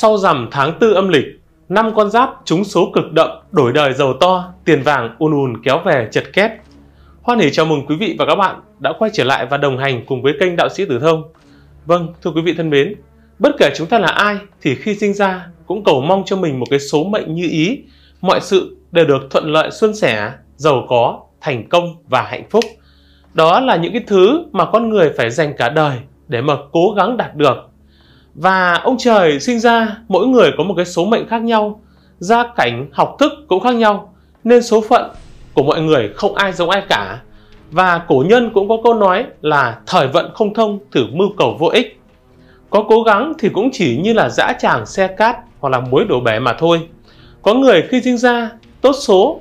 sau rằm tháng tư âm lịch, năm con giáp trúng số cực đậm, đổi đời giàu to, tiền vàng ùn ùn kéo về chật két. Hoan hỉ chào mừng quý vị và các bạn đã quay trở lại và đồng hành cùng với kênh Đạo sĩ Tử Thông. Vâng, thưa quý vị thân mến, bất kể chúng ta là ai thì khi sinh ra cũng cầu mong cho mình một cái số mệnh như ý, mọi sự đều được thuận lợi suôn sẻ, giàu có, thành công và hạnh phúc. Đó là những cái thứ mà con người phải dành cả đời để mà cố gắng đạt được và ông trời sinh ra mỗi người có một cái số mệnh khác nhau, gia cảnh, học thức cũng khác nhau, nên số phận của mọi người không ai giống ai cả. Và cổ nhân cũng có câu nói là thời vận không thông thử mưu cầu vô ích. Có cố gắng thì cũng chỉ như là dã tràng xe cát hoặc là muối đổ bể mà thôi. Có người khi sinh ra tốt số,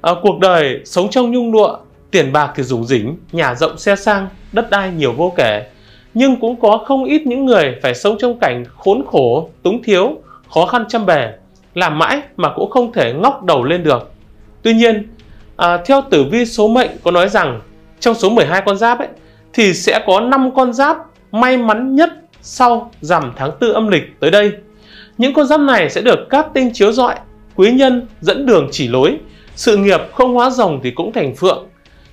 à, cuộc đời sống trong nhung lụa, tiền bạc thì rủng rỉnh, nhà rộng xe sang, đất đai nhiều vô kể nhưng cũng có không ít những người phải sống trong cảnh khốn khổ, túng thiếu, khó khăn chăm bề, làm mãi mà cũng không thể ngóc đầu lên được. Tuy nhiên, à, theo tử vi số mệnh có nói rằng trong số 12 con giáp ấy, thì sẽ có 5 con giáp may mắn nhất sau rằm tháng 4 âm lịch tới đây. Những con giáp này sẽ được các tinh chiếu rọi, quý nhân dẫn đường chỉ lối, sự nghiệp không hóa rồng thì cũng thành phượng,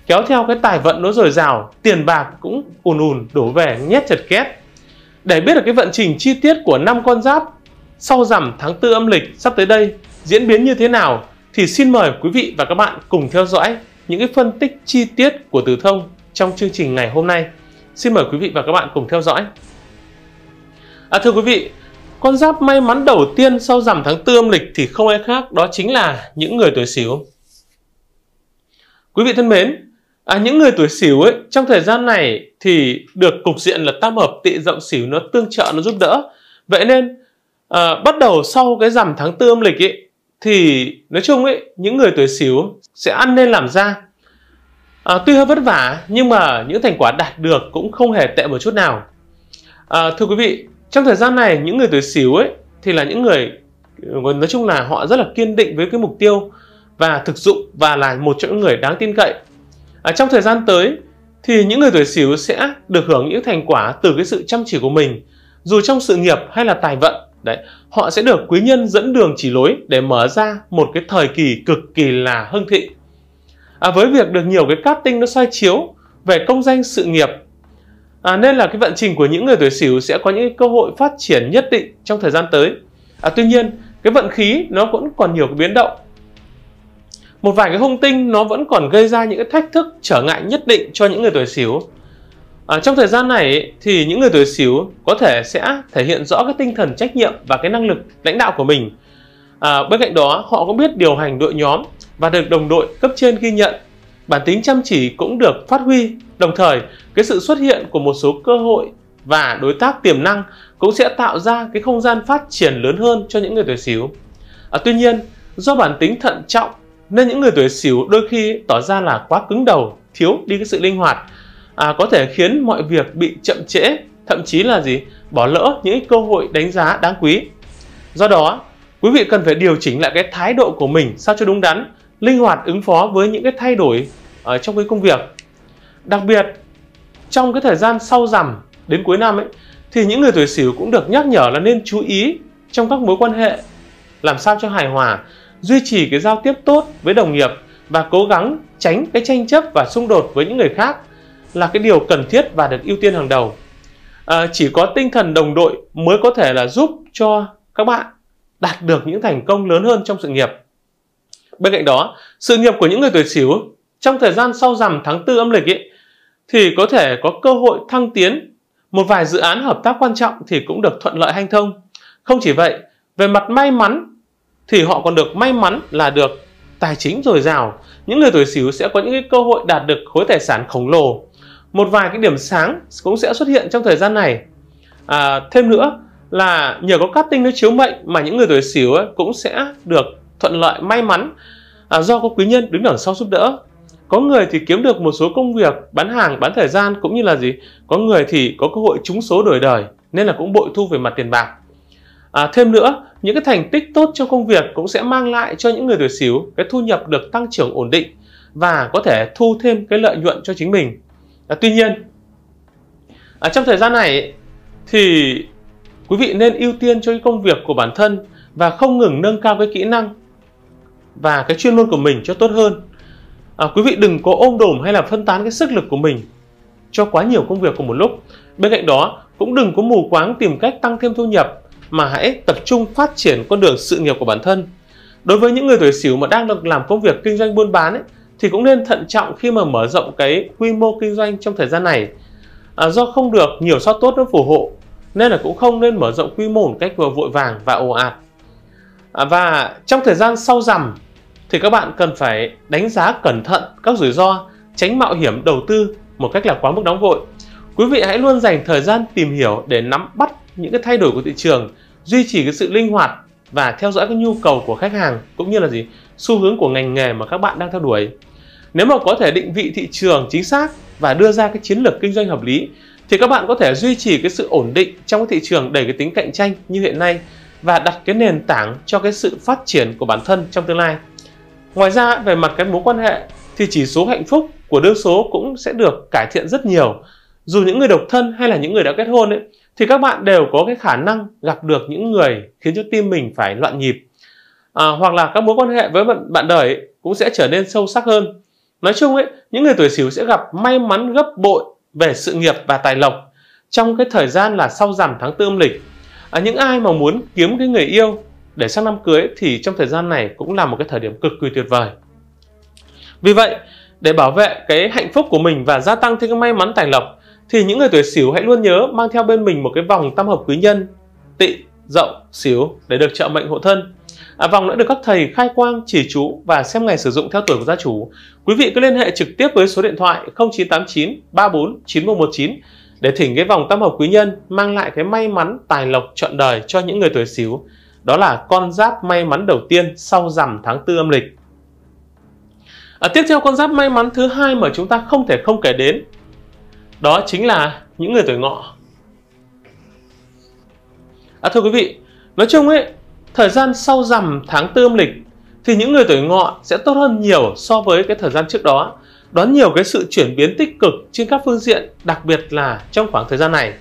kéo theo cái tài vận nó dồi dào tiền bạc cũng ùn ùn đổ về nhét chật két để biết được cái vận trình chi tiết của năm con giáp sau rằm tháng tư âm lịch sắp tới đây diễn biến như thế nào thì xin mời quý vị và các bạn cùng theo dõi những cái phân tích chi tiết của tử Thông trong chương trình ngày hôm nay. Xin mời quý vị và các bạn cùng theo dõi. À, thưa quý vị, con giáp may mắn đầu tiên sau rằm tháng tư âm lịch thì không ai khác đó chính là những người tuổi Sửu. Quý vị thân mến, À, những người tuổi xỉu ấy trong thời gian này thì được cục diện là tam hợp tị rộng xỉu nó tương trợ nó giúp đỡ vậy nên à, bắt đầu sau cái rằm tháng tư âm lịch ấy thì nói chung ấy những người tuổi xỉu sẽ ăn nên làm ra à, tuy hơi vất vả nhưng mà những thành quả đạt được cũng không hề tệ một chút nào à, thưa quý vị trong thời gian này những người tuổi xỉu ấy thì là những người nói chung là họ rất là kiên định với cái mục tiêu và thực dụng và là một trong những người đáng tin cậy à, trong thời gian tới thì những người tuổi Sửu sẽ được hưởng những thành quả từ cái sự chăm chỉ của mình dù trong sự nghiệp hay là tài vận đấy họ sẽ được quý nhân dẫn đường chỉ lối để mở ra một cái thời kỳ cực kỳ là hưng thịnh à, với việc được nhiều cái cát tinh nó soi chiếu về công danh sự nghiệp à, nên là cái vận trình của những người tuổi sửu sẽ có những cơ hội phát triển nhất định trong thời gian tới à, tuy nhiên cái vận khí nó cũng còn nhiều cái biến động một vài cái hung tinh nó vẫn còn gây ra những cái thách thức trở ngại nhất định cho những người tuổi xíu. à, trong thời gian này thì những người tuổi xíu có thể sẽ thể hiện rõ cái tinh thần trách nhiệm và cái năng lực lãnh đạo của mình à, bên cạnh đó họ cũng biết điều hành đội nhóm và được đồng đội cấp trên ghi nhận bản tính chăm chỉ cũng được phát huy đồng thời cái sự xuất hiện của một số cơ hội và đối tác tiềm năng cũng sẽ tạo ra cái không gian phát triển lớn hơn cho những người tuổi xíu. À, tuy nhiên, do bản tính thận trọng nên những người tuổi sửu đôi khi tỏ ra là quá cứng đầu thiếu đi cái sự linh hoạt à, có thể khiến mọi việc bị chậm trễ thậm chí là gì bỏ lỡ những cơ hội đánh giá đáng quý do đó quý vị cần phải điều chỉnh lại cái thái độ của mình sao cho đúng đắn linh hoạt ứng phó với những cái thay đổi ở trong cái công việc đặc biệt trong cái thời gian sau rằm đến cuối năm ấy thì những người tuổi sửu cũng được nhắc nhở là nên chú ý trong các mối quan hệ làm sao cho hài hòa duy trì cái giao tiếp tốt với đồng nghiệp và cố gắng tránh cái tranh chấp và xung đột với những người khác là cái điều cần thiết và được ưu tiên hàng đầu. À, chỉ có tinh thần đồng đội mới có thể là giúp cho các bạn đạt được những thành công lớn hơn trong sự nghiệp. Bên cạnh đó, sự nghiệp của những người tuổi Sửu trong thời gian sau rằm tháng tư âm lịch ấy, thì có thể có cơ hội thăng tiến, một vài dự án hợp tác quan trọng thì cũng được thuận lợi hanh thông. Không chỉ vậy, về mặt may mắn thì họ còn được may mắn là được tài chính dồi dào những người tuổi xỉu sẽ có những cái cơ hội đạt được khối tài sản khổng lồ một vài cái điểm sáng cũng sẽ xuất hiện trong thời gian này à, thêm nữa là nhờ có cát tinh nó chiếu mệnh mà những người tuổi xỉu cũng sẽ được thuận lợi may mắn à, do có quý nhân đứng đằng sau giúp đỡ có người thì kiếm được một số công việc bán hàng bán thời gian cũng như là gì có người thì có cơ hội trúng số đổi đời nên là cũng bội thu về mặt tiền bạc À, thêm nữa, những cái thành tích tốt trong công việc cũng sẽ mang lại cho những người tuổi xíu cái thu nhập được tăng trưởng ổn định và có thể thu thêm cái lợi nhuận cho chính mình. À, tuy nhiên, à, trong thời gian này thì quý vị nên ưu tiên cho cái công việc của bản thân và không ngừng nâng cao cái kỹ năng và cái chuyên môn của mình cho tốt hơn. À, quý vị đừng có ôm đồm hay là phân tán cái sức lực của mình cho quá nhiều công việc cùng một lúc. Bên cạnh đó, cũng đừng có mù quáng tìm cách tăng thêm thu nhập mà hãy tập trung phát triển con đường sự nghiệp của bản thân. Đối với những người tuổi Sửu mà đang được làm công việc kinh doanh buôn bán ấy, thì cũng nên thận trọng khi mà mở rộng cái quy mô kinh doanh trong thời gian này. À, do không được nhiều sót tốt nó phù hộ nên là cũng không nên mở rộng quy mô một cách vừa vội vàng và ồ ạt. À, và trong thời gian sau rằm thì các bạn cần phải đánh giá cẩn thận các rủi ro, tránh mạo hiểm đầu tư một cách là quá mức nóng vội. Quý vị hãy luôn dành thời gian tìm hiểu để nắm bắt những cái thay đổi của thị trường duy trì cái sự linh hoạt và theo dõi cái nhu cầu của khách hàng cũng như là gì xu hướng của ngành nghề mà các bạn đang theo đuổi nếu mà có thể định vị thị trường chính xác và đưa ra cái chiến lược kinh doanh hợp lý thì các bạn có thể duy trì cái sự ổn định trong cái thị trường đầy cái tính cạnh tranh như hiện nay và đặt cái nền tảng cho cái sự phát triển của bản thân trong tương lai. Ngoài ra về mặt cái mối quan hệ thì chỉ số hạnh phúc của đơn số cũng sẽ được cải thiện rất nhiều. Dù những người độc thân hay là những người đã kết hôn ấy, thì các bạn đều có cái khả năng gặp được những người khiến cho tim mình phải loạn nhịp à, hoặc là các mối quan hệ với bạn, bạn đời ấy, cũng sẽ trở nên sâu sắc hơn nói chung ấy những người tuổi sửu sẽ gặp may mắn gấp bội về sự nghiệp và tài lộc trong cái thời gian là sau rằm tháng tư âm lịch à, những ai mà muốn kiếm cái người yêu để sang năm cưới thì trong thời gian này cũng là một cái thời điểm cực kỳ tuyệt vời vì vậy để bảo vệ cái hạnh phúc của mình và gia tăng thêm cái may mắn tài lộc thì những người tuổi Sửu hãy luôn nhớ mang theo bên mình một cái vòng tam hợp quý nhân, Tị, Dậu, Sửu để được trợ mệnh hộ thân. À, vòng đã được các thầy khai quang, chỉ chú và xem ngày sử dụng theo tuổi của gia chủ. Quý vị cứ liên hệ trực tiếp với số điện thoại 0989 34 9119 để thỉnh cái vòng tam hợp quý nhân mang lại cái may mắn tài lộc trọn đời cho những người tuổi Sửu. Đó là con giáp may mắn đầu tiên sau rằm tháng 4 âm lịch. À, tiếp theo con giáp may mắn thứ hai mà chúng ta không thể không kể đến đó chính là những người tuổi ngọ à thưa quý vị nói chung ấy thời gian sau rằm tháng tư âm lịch thì những người tuổi ngọ sẽ tốt hơn nhiều so với cái thời gian trước đó đón nhiều cái sự chuyển biến tích cực trên các phương diện đặc biệt là trong khoảng thời gian này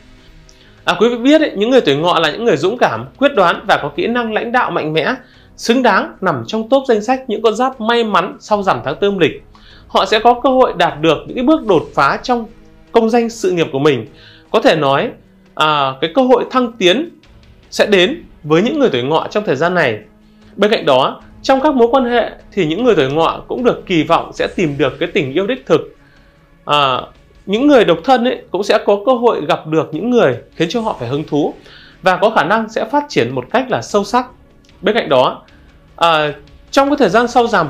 à quý vị biết ấy, những người tuổi ngọ là những người dũng cảm quyết đoán và có kỹ năng lãnh đạo mạnh mẽ xứng đáng nằm trong top danh sách những con giáp may mắn sau rằm tháng tư âm lịch họ sẽ có cơ hội đạt được những bước đột phá trong công danh sự nghiệp của mình có thể nói à, cái cơ hội thăng tiến sẽ đến với những người tuổi ngọ trong thời gian này bên cạnh đó trong các mối quan hệ thì những người tuổi ngọ cũng được kỳ vọng sẽ tìm được cái tình yêu đích thực à, những người độc thân ấy cũng sẽ có cơ hội gặp được những người khiến cho họ phải hứng thú và có khả năng sẽ phát triển một cách là sâu sắc bên cạnh đó à, trong cái thời gian sau rằm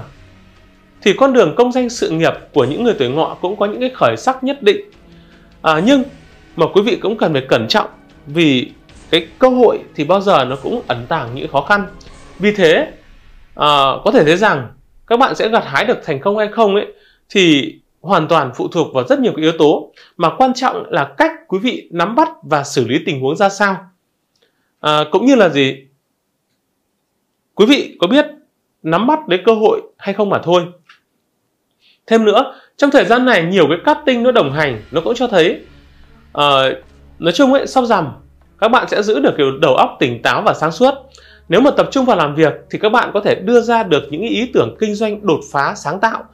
thì con đường công danh sự nghiệp của những người tuổi ngọ cũng có những cái khởi sắc nhất định à, nhưng mà quý vị cũng cần phải cẩn trọng vì cái cơ hội thì bao giờ nó cũng ẩn tàng những khó khăn vì thế à, có thể thấy rằng các bạn sẽ gặt hái được thành công hay không ấy thì hoàn toàn phụ thuộc vào rất nhiều cái yếu tố mà quan trọng là cách quý vị nắm bắt và xử lý tình huống ra sao à, cũng như là gì quý vị có biết nắm bắt đến cơ hội hay không mà thôi Thêm nữa, trong thời gian này nhiều cái cutting nó đồng hành, nó cũng cho thấy uh, nói chung ấy sau rằm các bạn sẽ giữ được kiểu đầu óc tỉnh táo và sáng suốt. Nếu mà tập trung vào làm việc thì các bạn có thể đưa ra được những ý tưởng kinh doanh đột phá sáng tạo,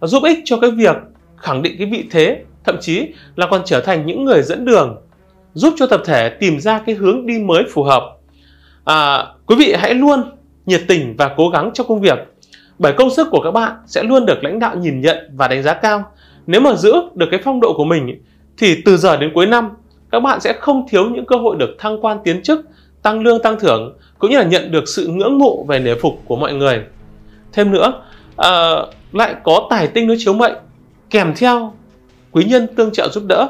giúp ích cho cái việc khẳng định cái vị thế, thậm chí là còn trở thành những người dẫn đường, giúp cho tập thể tìm ra cái hướng đi mới phù hợp. À, quý vị hãy luôn nhiệt tình và cố gắng trong công việc bởi công sức của các bạn sẽ luôn được lãnh đạo nhìn nhận và đánh giá cao. Nếu mà giữ được cái phong độ của mình thì từ giờ đến cuối năm các bạn sẽ không thiếu những cơ hội được thăng quan tiến chức, tăng lương tăng thưởng cũng như là nhận được sự ngưỡng mộ về nể phục của mọi người. Thêm nữa, à, lại có tài tinh đối chiếu mệnh kèm theo quý nhân tương trợ giúp đỡ.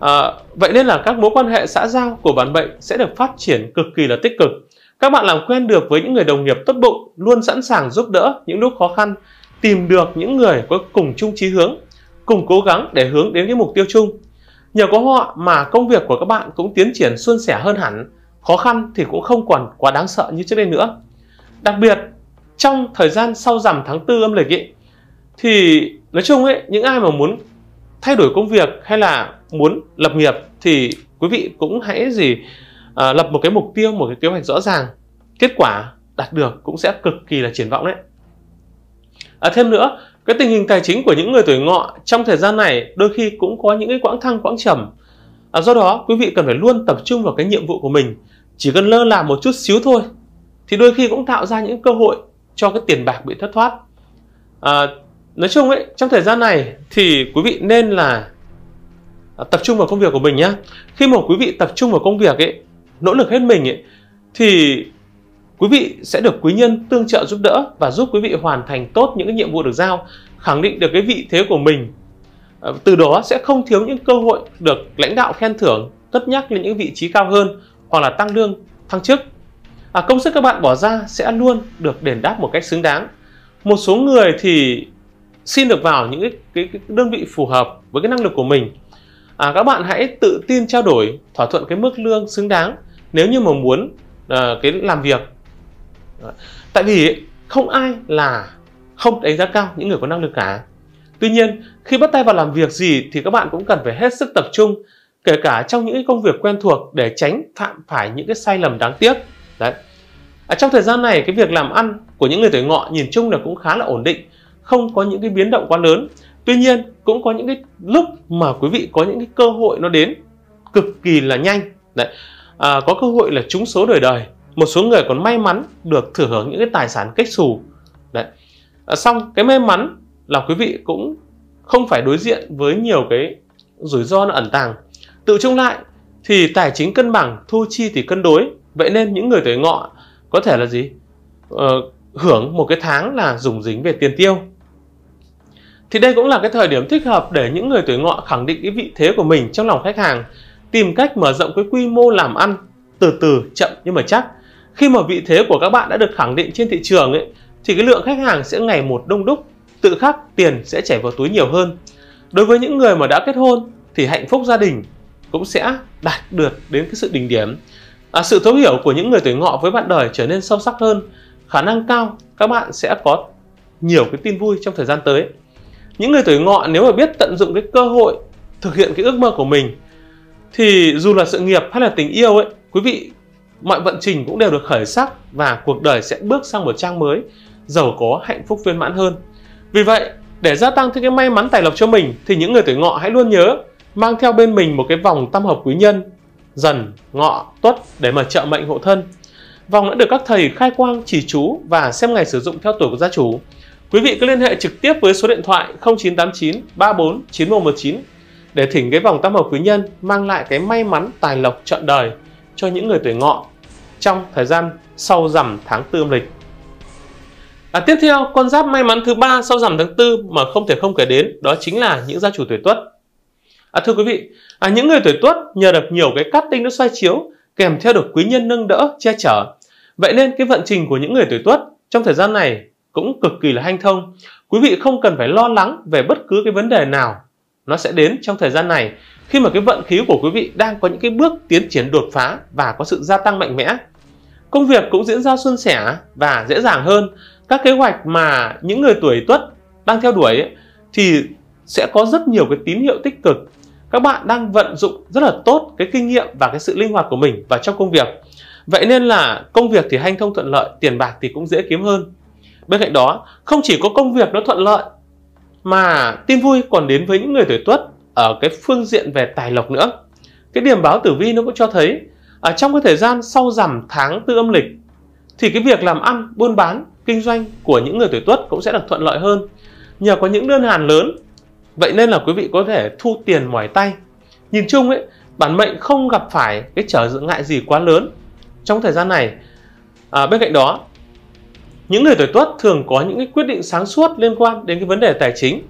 À, vậy nên là các mối quan hệ xã giao của bản mệnh sẽ được phát triển cực kỳ là tích cực các bạn làm quen được với những người đồng nghiệp tốt bụng, luôn sẵn sàng giúp đỡ những lúc khó khăn, tìm được những người có cùng chung chí hướng, cùng cố gắng để hướng đến cái mục tiêu chung. Nhờ có họ mà công việc của các bạn cũng tiến triển suôn sẻ hơn hẳn, khó khăn thì cũng không còn quá đáng sợ như trước đây nữa. Đặc biệt, trong thời gian sau rằm tháng 4 âm lịch ấy, thì nói chung ấy, những ai mà muốn thay đổi công việc hay là muốn lập nghiệp thì quý vị cũng hãy gì à, lập một cái mục tiêu một cái kế hoạch rõ ràng kết quả đạt được cũng sẽ cực kỳ là triển vọng đấy à, thêm nữa cái tình hình tài chính của những người tuổi ngọ trong thời gian này đôi khi cũng có những cái quãng thăng quãng trầm à, do đó quý vị cần phải luôn tập trung vào cái nhiệm vụ của mình chỉ cần lơ là một chút xíu thôi thì đôi khi cũng tạo ra những cơ hội cho cái tiền bạc bị thất thoát à, nói chung ấy trong thời gian này thì quý vị nên là tập trung vào công việc của mình nhé khi mà quý vị tập trung vào công việc ấy nỗ lực hết mình ấy, thì quý vị sẽ được quý nhân tương trợ giúp đỡ và giúp quý vị hoàn thành tốt những cái nhiệm vụ được giao khẳng định được cái vị thế của mình ờ, từ đó sẽ không thiếu những cơ hội được lãnh đạo khen thưởng cất nhắc lên những vị trí cao hơn hoặc là tăng lương thăng chức à, công sức các bạn bỏ ra sẽ luôn được đền đáp một cách xứng đáng một số người thì xin được vào những cái, cái, cái đơn vị phù hợp với cái năng lực của mình à, các bạn hãy tự tin trao đổi thỏa thuận cái mức lương xứng đáng nếu như mà muốn uh, cái làm việc tại vì không ai là không đánh giá cao những người có năng lực cả tuy nhiên khi bắt tay vào làm việc gì thì các bạn cũng cần phải hết sức tập trung kể cả trong những công việc quen thuộc để tránh phạm phải những cái sai lầm đáng tiếc đấy à, trong thời gian này cái việc làm ăn của những người tuổi ngọ nhìn chung là cũng khá là ổn định không có những cái biến động quá lớn tuy nhiên cũng có những cái lúc mà quý vị có những cái cơ hội nó đến cực kỳ là nhanh đấy à, có cơ hội là trúng số đời đời một số người còn may mắn được thừa hưởng những cái tài sản cách xù đấy à, xong cái may mắn là quý vị cũng không phải đối diện với nhiều cái rủi ro nó ẩn tàng tự trung lại thì tài chính cân bằng thu chi thì cân đối vậy nên những người tuổi ngọ có thể là gì ờ, hưởng một cái tháng là dùng dính về tiền tiêu thì đây cũng là cái thời điểm thích hợp để những người tuổi ngọ khẳng định cái vị thế của mình trong lòng khách hàng tìm cách mở rộng cái quy mô làm ăn từ từ chậm nhưng mà chắc khi mà vị thế của các bạn đã được khẳng định trên thị trường ấy, thì cái lượng khách hàng sẽ ngày một đông đúc tự khắc tiền sẽ chảy vào túi nhiều hơn đối với những người mà đã kết hôn thì hạnh phúc gia đình cũng sẽ đạt được đến cái sự đỉnh điểm à, sự thấu hiểu của những người tuổi ngọ với bạn đời trở nên sâu sắc hơn khả năng cao các bạn sẽ có nhiều cái tin vui trong thời gian tới những người tuổi ngọ nếu mà biết tận dụng cái cơ hội thực hiện cái ước mơ của mình thì dù là sự nghiệp hay là tình yêu ấy quý vị mọi vận trình cũng đều được khởi sắc và cuộc đời sẽ bước sang một trang mới giàu có hạnh phúc viên mãn hơn vì vậy để gia tăng thêm cái may mắn tài lộc cho mình thì những người tuổi ngọ hãy luôn nhớ mang theo bên mình một cái vòng tam hợp quý nhân dần ngọ tuất để mà trợ mệnh hộ thân vòng đã được các thầy khai quang chỉ chú và xem ngày sử dụng theo tuổi của gia chủ quý vị cứ liên hệ trực tiếp với số điện thoại 0989 34 9119 để thỉnh cái vòng tam hợp quý nhân mang lại cái may mắn tài lộc trọn đời cho những người tuổi ngọ trong thời gian sau rằm tháng tư âm lịch. À, tiếp theo, con giáp may mắn thứ ba sau rằm tháng tư mà không thể không kể đến đó chính là những gia chủ tuổi tuất. À, thưa quý vị, à, những người tuổi tuất nhờ được nhiều cái cát tinh nó xoay chiếu kèm theo được quý nhân nâng đỡ, che chở. Vậy nên cái vận trình của những người tuổi tuất trong thời gian này cũng cực kỳ là hanh thông. Quý vị không cần phải lo lắng về bất cứ cái vấn đề nào nó sẽ đến trong thời gian này khi mà cái vận khí của quý vị đang có những cái bước tiến triển đột phá và có sự gia tăng mạnh mẽ. Công việc cũng diễn ra suôn sẻ và dễ dàng hơn. Các kế hoạch mà những người tuổi Tuất đang theo đuổi ấy, thì sẽ có rất nhiều cái tín hiệu tích cực. Các bạn đang vận dụng rất là tốt cái kinh nghiệm và cái sự linh hoạt của mình vào trong công việc. Vậy nên là công việc thì hanh thông thuận lợi, tiền bạc thì cũng dễ kiếm hơn. Bên cạnh đó, không chỉ có công việc nó thuận lợi mà tin vui còn đến với những người tuổi tuất ở cái phương diện về tài lộc nữa cái điểm báo tử vi nó cũng cho thấy ở trong cái thời gian sau giảm tháng tư âm lịch thì cái việc làm ăn buôn bán kinh doanh của những người tuổi tuất cũng sẽ được thuận lợi hơn nhờ có những đơn hàng lớn vậy nên là quý vị có thể thu tiền ngoài tay nhìn chung ấy bản mệnh không gặp phải cái trở ngại gì quá lớn trong thời gian này à, bên cạnh đó những người tuổi tuất thường có những cái quyết định sáng suốt liên quan đến cái vấn đề tài chính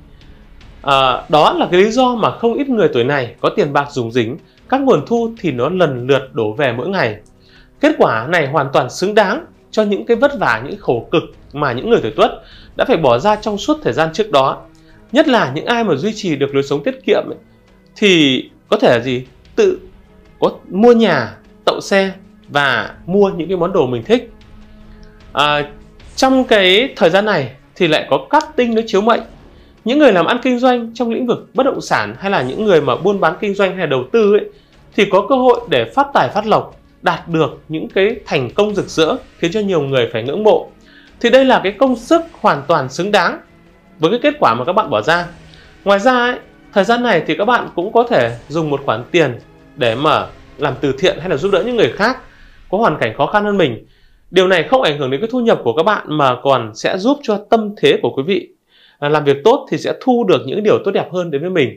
à, đó là cái lý do mà không ít người tuổi này có tiền bạc dùng dính các nguồn thu thì nó lần lượt đổ về mỗi ngày kết quả này hoàn toàn xứng đáng cho những cái vất vả những khổ cực mà những người tuổi tuất đã phải bỏ ra trong suốt thời gian trước đó nhất là những ai mà duy trì được lối sống tiết kiệm ấy, thì có thể là gì tự có mua nhà tậu xe và mua những cái món đồ mình thích à, trong cái thời gian này thì lại có cắt tinh nó chiếu mệnh những người làm ăn kinh doanh trong lĩnh vực bất động sản hay là những người mà buôn bán kinh doanh hay đầu tư ấy thì có cơ hội để phát tài phát lộc đạt được những cái thành công rực rỡ khiến cho nhiều người phải ngưỡng mộ thì đây là cái công sức hoàn toàn xứng đáng với cái kết quả mà các bạn bỏ ra ngoài ra ấy, thời gian này thì các bạn cũng có thể dùng một khoản tiền để mà làm từ thiện hay là giúp đỡ những người khác có hoàn cảnh khó khăn hơn mình Điều này không ảnh hưởng đến cái thu nhập của các bạn mà còn sẽ giúp cho tâm thế của quý vị à, làm việc tốt thì sẽ thu được những điều tốt đẹp hơn đến với mình.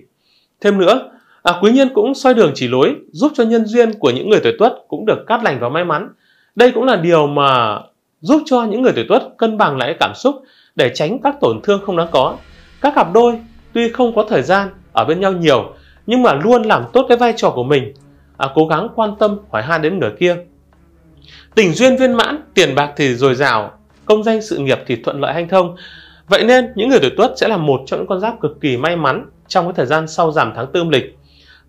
Thêm nữa, à, quý nhân cũng soi đường chỉ lối giúp cho nhân duyên của những người tuổi tuất cũng được cát lành và may mắn. Đây cũng là điều mà giúp cho những người tuổi tuất cân bằng lại cảm xúc để tránh các tổn thương không đáng có. Các cặp đôi tuy không có thời gian ở bên nhau nhiều nhưng mà luôn làm tốt cái vai trò của mình, à, cố gắng quan tâm hỏi han đến nửa kia Tình duyên viên mãn, tiền bạc thì dồi dào, công danh sự nghiệp thì thuận lợi hanh thông. Vậy nên những người tuổi Tuất sẽ là một trong những con giáp cực kỳ may mắn trong cái thời gian sau giảm tháng tư âm lịch.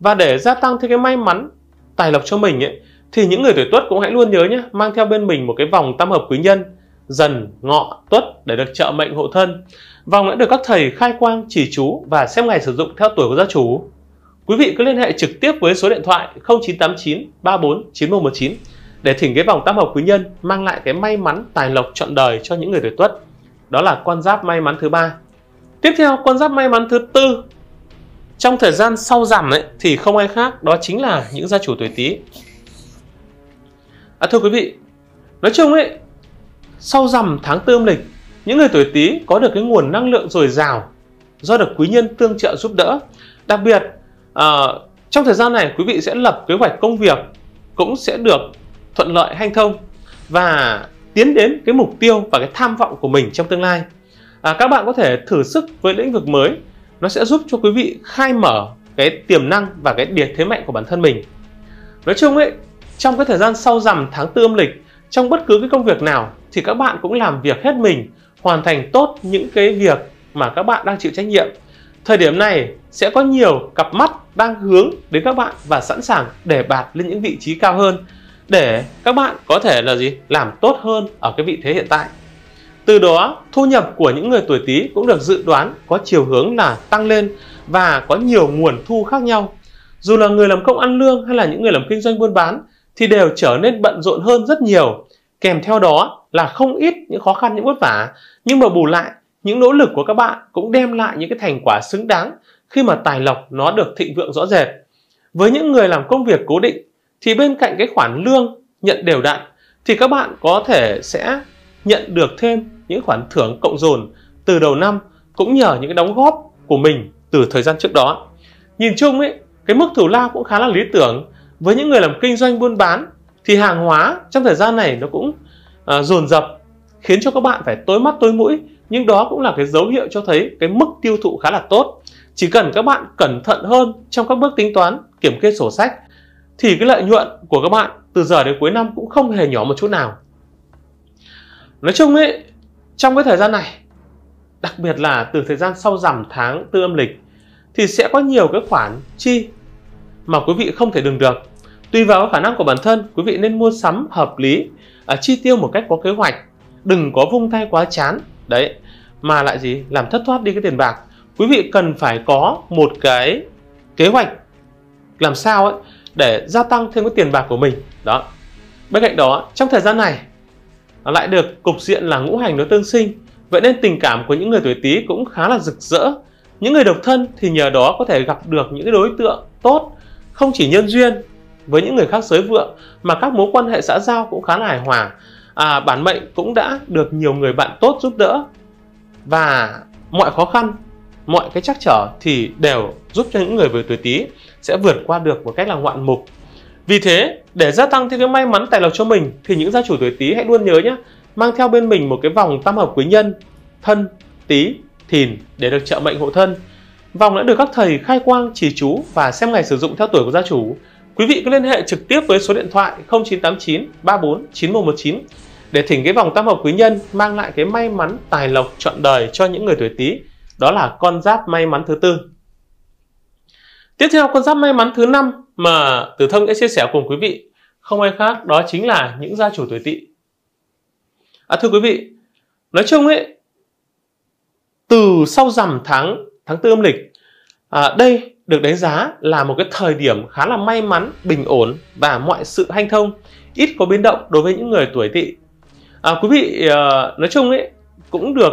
Và để gia tăng thêm cái may mắn, tài lộc cho mình ấy, thì những người tuổi Tuất cũng hãy luôn nhớ nhé, mang theo bên mình một cái vòng tam hợp quý nhân dần, ngọ, tuất để được trợ mệnh hộ thân. Vòng đã được các thầy khai quang, chỉ chú và xem ngày sử dụng theo tuổi của gia chủ. Quý vị cứ liên hệ trực tiếp với số điện thoại 0989 34 9119 để thỉnh cái vòng tam hợp quý nhân mang lại cái may mắn tài lộc trọn đời cho những người tuổi tuất đó là con giáp may mắn thứ ba tiếp theo con giáp may mắn thứ tư trong thời gian sau giảm ấy, thì không ai khác đó chính là những gia chủ tuổi tý à, thưa quý vị nói chung ấy sau rằm tháng tư âm lịch những người tuổi tý có được cái nguồn năng lượng dồi dào do được quý nhân tương trợ giúp đỡ đặc biệt à, trong thời gian này quý vị sẽ lập kế hoạch công việc cũng sẽ được thuận lợi hanh thông và tiến đến cái mục tiêu và cái tham vọng của mình trong tương lai à, các bạn có thể thử sức với lĩnh vực mới nó sẽ giúp cho quý vị khai mở cái tiềm năng và cái điểm thế mạnh của bản thân mình nói chung ấy trong cái thời gian sau rằm tháng tư âm lịch trong bất cứ cái công việc nào thì các bạn cũng làm việc hết mình hoàn thành tốt những cái việc mà các bạn đang chịu trách nhiệm thời điểm này sẽ có nhiều cặp mắt đang hướng đến các bạn và sẵn sàng để bạt lên những vị trí cao hơn để các bạn có thể là gì làm tốt hơn ở cái vị thế hiện tại từ đó thu nhập của những người tuổi Tý cũng được dự đoán có chiều hướng là tăng lên và có nhiều nguồn thu khác nhau dù là người làm công ăn lương hay là những người làm kinh doanh buôn bán thì đều trở nên bận rộn hơn rất nhiều kèm theo đó là không ít những khó khăn những vất vả nhưng mà bù lại những nỗ lực của các bạn cũng đem lại những cái thành quả xứng đáng khi mà tài lộc nó được thịnh vượng rõ rệt với những người làm công việc cố định thì bên cạnh cái khoản lương nhận đều đặn thì các bạn có thể sẽ nhận được thêm những khoản thưởng cộng dồn từ đầu năm cũng nhờ những cái đóng góp của mình từ thời gian trước đó. Nhìn chung ấy, cái mức thù lao cũng khá là lý tưởng. Với những người làm kinh doanh buôn bán thì hàng hóa trong thời gian này nó cũng à, dồn dập khiến cho các bạn phải tối mắt tối mũi nhưng đó cũng là cái dấu hiệu cho thấy cái mức tiêu thụ khá là tốt. Chỉ cần các bạn cẩn thận hơn trong các bước tính toán, kiểm kê sổ sách thì cái lợi nhuận của các bạn từ giờ đến cuối năm cũng không hề nhỏ một chút nào. Nói chung ấy, trong cái thời gian này, đặc biệt là từ thời gian sau rằm tháng tư âm lịch thì sẽ có nhiều cái khoản chi mà quý vị không thể đừng được. Tùy vào khả năng của bản thân, quý vị nên mua sắm hợp lý, à, chi tiêu một cách có kế hoạch, đừng có vung tay quá chán. Đấy, mà lại gì? Làm thất thoát đi cái tiền bạc. Quý vị cần phải có một cái kế hoạch làm sao ấy để gia tăng thêm cái tiền bạc của mình đó bên cạnh đó trong thời gian này nó lại được cục diện là ngũ hành nó tương sinh vậy nên tình cảm của những người tuổi tý cũng khá là rực rỡ những người độc thân thì nhờ đó có thể gặp được những đối tượng tốt không chỉ nhân duyên với những người khác giới vượng mà các mối quan hệ xã giao cũng khá là hài hòa à, bản mệnh cũng đã được nhiều người bạn tốt giúp đỡ và mọi khó khăn mọi cái trắc trở thì đều giúp cho những người về tuổi Tý sẽ vượt qua được một cách là ngoạn mục. Vì thế, để gia tăng thêm cái may mắn tài lộc cho mình thì những gia chủ tuổi Tý hãy luôn nhớ nhé, mang theo bên mình một cái vòng tam hợp quý nhân, thân, Tý, Thìn để được trợ mệnh hộ thân. Vòng đã được các thầy khai quang chỉ chú và xem ngày sử dụng theo tuổi của gia chủ. Quý vị cứ liên hệ trực tiếp với số điện thoại 0989 34 9119 để thỉnh cái vòng tam hợp quý nhân mang lại cái may mắn tài lộc trọn đời cho những người tuổi Tý đó là con giáp may mắn thứ tư tiếp theo con giáp may mắn thứ năm mà Tử Thông sẽ chia sẻ cùng quý vị không ai khác đó chính là những gia chủ tuổi tỵ. À, thưa quý vị, nói chung ấy từ sau rằm tháng tháng tư âm lịch à, đây được đánh giá là một cái thời điểm khá là may mắn, bình ổn và mọi sự hanh thông, ít có biến động đối với những người tuổi tỵ. À, quý vị à, nói chung ấy cũng được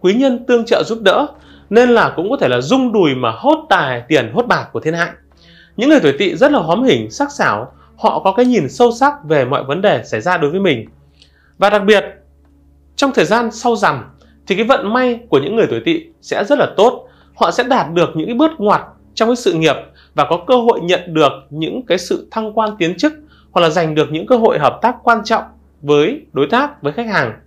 quý nhân tương trợ giúp đỡ nên là cũng có thể là rung đùi mà hốt tài tiền hốt bạc của thiên hạ. Những người tuổi tỵ rất là hóm hỉnh, sắc sảo, họ có cái nhìn sâu sắc về mọi vấn đề xảy ra đối với mình. Và đặc biệt, trong thời gian sau rằm thì cái vận may của những người tuổi tỵ sẽ rất là tốt, họ sẽ đạt được những cái bước ngoặt trong cái sự nghiệp và có cơ hội nhận được những cái sự thăng quan tiến chức hoặc là giành được những cơ hội hợp tác quan trọng với đối tác với khách hàng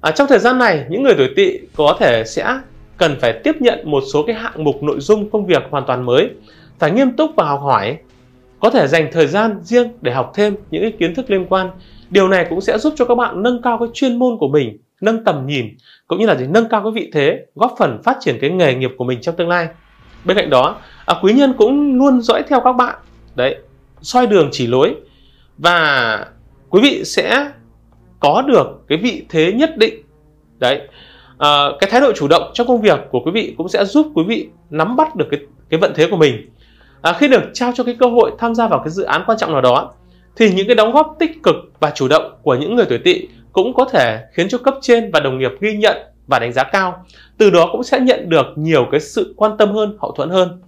à, trong thời gian này những người tuổi tỵ có thể sẽ cần phải tiếp nhận một số cái hạng mục nội dung công việc hoàn toàn mới, phải nghiêm túc và học hỏi, có thể dành thời gian riêng để học thêm những cái kiến thức liên quan. Điều này cũng sẽ giúp cho các bạn nâng cao cái chuyên môn của mình, nâng tầm nhìn cũng như là để nâng cao cái vị thế, góp phần phát triển cái nghề nghiệp của mình trong tương lai. Bên cạnh đó, à, quý nhân cũng luôn dõi theo các bạn, đấy, soi đường chỉ lối và quý vị sẽ có được cái vị thế nhất định. Đấy, à, cái thái độ chủ động trong công việc của quý vị cũng sẽ giúp quý vị nắm bắt được cái cái vận thế của mình à, khi được trao cho cái cơ hội tham gia vào cái dự án quan trọng nào đó thì những cái đóng góp tích cực và chủ động của những người tuổi tỵ cũng có thể khiến cho cấp trên và đồng nghiệp ghi nhận và đánh giá cao từ đó cũng sẽ nhận được nhiều cái sự quan tâm hơn hậu thuẫn hơn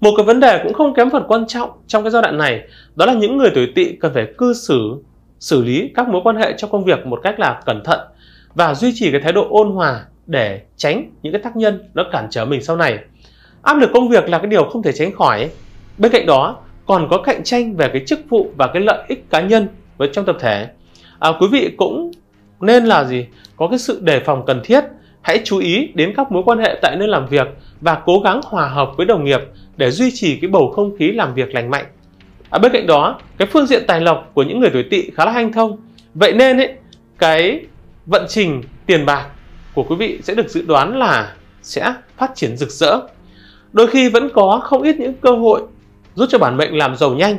một cái vấn đề cũng không kém phần quan trọng trong cái giai đoạn này đó là những người tuổi tỵ cần phải cư xử xử lý các mối quan hệ trong công việc một cách là cẩn thận và duy trì cái thái độ ôn hòa để tránh những cái tác nhân nó cản trở mình sau này áp lực công việc là cái điều không thể tránh khỏi bên cạnh đó còn có cạnh tranh về cái chức vụ và cái lợi ích cá nhân với trong tập thể à, quý vị cũng nên là gì có cái sự đề phòng cần thiết hãy chú ý đến các mối quan hệ tại nơi làm việc và cố gắng hòa hợp với đồng nghiệp để duy trì cái bầu không khí làm việc lành mạnh à, bên cạnh đó cái phương diện tài lộc của những người tuổi tỵ khá là hanh thông vậy nên ấy, cái vận trình tiền bạc của quý vị sẽ được dự đoán là sẽ phát triển rực rỡ. Đôi khi vẫn có không ít những cơ hội giúp cho bản mệnh làm giàu nhanh,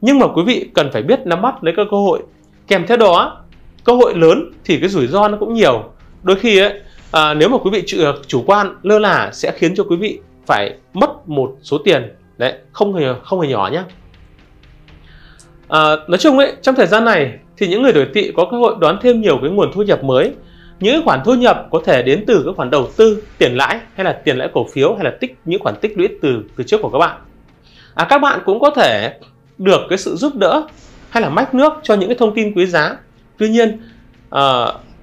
nhưng mà quý vị cần phải biết nắm bắt lấy các cơ hội. Kèm theo đó, cơ hội lớn thì cái rủi ro nó cũng nhiều. Đôi khi ấy, à, nếu mà quý vị chủ, chủ quan lơ là sẽ khiến cho quý vị phải mất một số tiền đấy không hề không hề nhỏ nhé. À, nói chung ấy trong thời gian này thì những người tuổi tỵ có cơ hội đoán thêm nhiều cái nguồn thu nhập mới. Những khoản thu nhập có thể đến từ các khoản đầu tư, tiền lãi hay là tiền lãi cổ phiếu hay là tích những khoản tích lũy từ từ trước của các bạn. À, các bạn cũng có thể được cái sự giúp đỡ hay là mách nước cho những cái thông tin quý giá. Tuy nhiên à,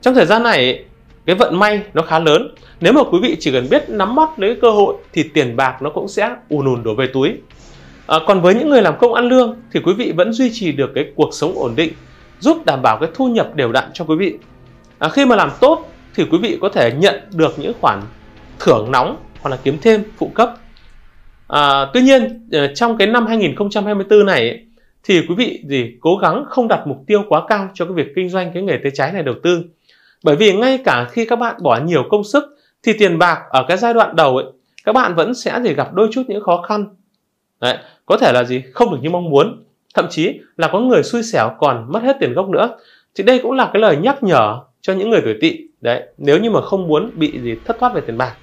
trong thời gian này cái vận may nó khá lớn. Nếu mà quý vị chỉ cần biết nắm bắt lấy cơ hội thì tiền bạc nó cũng sẽ ùn ùn đổ về túi. À, còn với những người làm công ăn lương thì quý vị vẫn duy trì được cái cuộc sống ổn định giúp đảm bảo cái thu nhập đều đặn cho quý vị. À, khi mà làm tốt thì quý vị có thể nhận được những khoản thưởng nóng hoặc là kiếm thêm phụ cấp. À, tuy nhiên ờ, trong cái năm 2024 này thì quý vị gì cố gắng không đặt mục tiêu quá cao cho cái việc kinh doanh cái nghề tay trái này đầu tư. Bởi vì ngay cả khi các bạn bỏ nhiều công sức thì tiền bạc ở cái giai đoạn đầu ấy các bạn vẫn sẽ gì gặp đôi chút những khó khăn. Đấy, có thể là gì không được như mong muốn thậm chí là có người xui xẻo còn mất hết tiền gốc nữa thì đây cũng là cái lời nhắc nhở cho những người tuổi tỵ đấy nếu như mà không muốn bị gì thất thoát về tiền bạc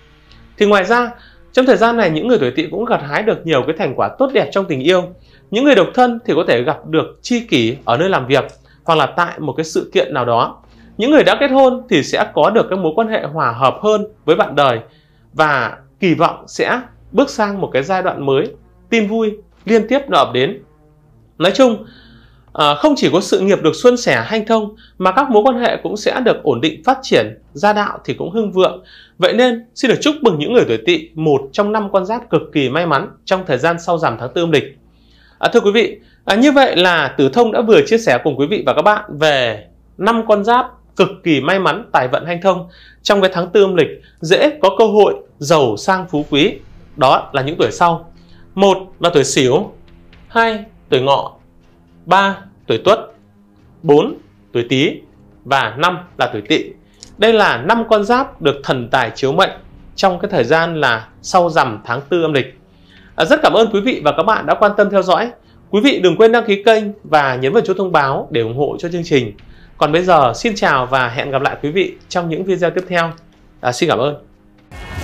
thì ngoài ra trong thời gian này những người tuổi tỵ cũng gặt hái được nhiều cái thành quả tốt đẹp trong tình yêu những người độc thân thì có thể gặp được chi kỷ ở nơi làm việc hoặc là tại một cái sự kiện nào đó những người đã kết hôn thì sẽ có được cái mối quan hệ hòa hợp hơn với bạn đời và kỳ vọng sẽ bước sang một cái giai đoạn mới tin vui liên tiếp nó ập đến Nói chung, à, không chỉ có sự nghiệp được xuân sẻ hanh thông mà các mối quan hệ cũng sẽ được ổn định phát triển, gia đạo thì cũng hưng vượng. Vậy nên, xin được chúc mừng những người tuổi tỵ một trong năm con giáp cực kỳ may mắn trong thời gian sau giảm tháng tư âm lịch. À, thưa quý vị, à, như vậy là Tử Thông đã vừa chia sẻ cùng quý vị và các bạn về năm con giáp cực kỳ may mắn tài vận hanh thông trong cái tháng tư âm lịch dễ có cơ hội giàu sang phú quý đó là những tuổi sau một là tuổi sửu hai tuổi ngọ, 3 tuổi tuất, 4 tuổi tý và 5 là tuổi tỵ. Đây là năm con giáp được thần tài chiếu mệnh trong cái thời gian là sau rằm tháng 4 âm lịch. À, rất cảm ơn quý vị và các bạn đã quan tâm theo dõi. Quý vị đừng quên đăng ký kênh và nhấn vào chuông thông báo để ủng hộ cho chương trình. Còn bây giờ xin chào và hẹn gặp lại quý vị trong những video tiếp theo. À, xin cảm ơn.